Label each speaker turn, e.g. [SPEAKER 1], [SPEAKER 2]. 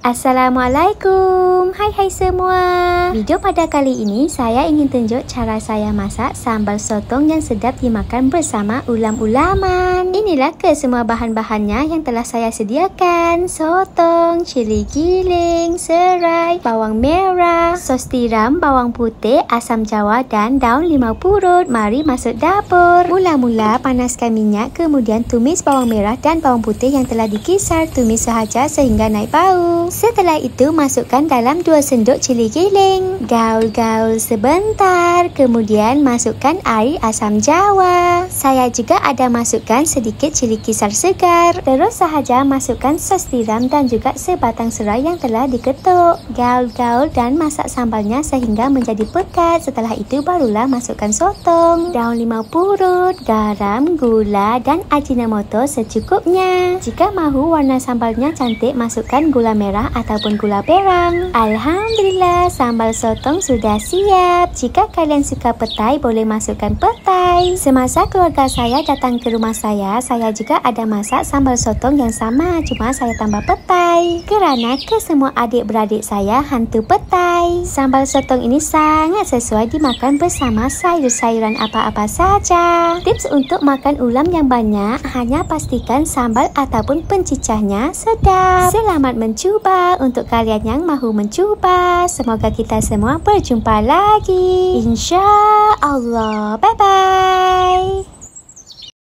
[SPEAKER 1] Assalamualaikum Hai hai semua Video pada kali ini saya ingin tunjuk cara saya masak sambal sotong yang sedap dimakan bersama ulam-ulaman Inilah ke semua bahan-bahannya yang telah saya sediakan Sotong, cili giling, serai, bawang merah, sos tiram, bawang putih, asam jawa dan daun limau purut Mari masuk dapur Mula-mula panaskan minyak kemudian tumis bawang merah dan bawang putih yang telah dikisar Tumis sahaja sehingga naik bau Setelah itu masukkan dalam 2 sendok cili giling Gaul-gaul sebentar Kemudian masukkan air asam jawa Saya juga ada masukkan sedikit cili kisar segar Terus sahaja masukkan sos tiram dan juga sebatang serai yang telah diketuk Gaul-gaul dan masak sambalnya sehingga menjadi pekat Setelah itu barulah masukkan sotong Daun limau purut, garam, gula, dan ajinomoto secukupnya Jika mau warna sambalnya cantik masukkan gula merah merah ataupun gula perang. Alhamdulillah, sambal sotong sudah siap. Jika kalian suka petai, boleh masukkan petai. Semasa keluarga saya datang ke rumah saya, saya juga ada masak sambal sotong yang sama, cuma saya tambah petai. Kerana ke semua adik-beradik saya hantu petai. Sambal sotong ini sangat sesuai dimakan bersama sayur-sayuran apa-apa saja. Tips untuk makan ulam yang banyak, hanya pastikan sambal ataupun pencicahnya sedap. Selamat mencuba jumpa untuk kalian yang mahu mencuba. Semoga kita semua berjumpa lagi. Insya Allah. Bye-bye.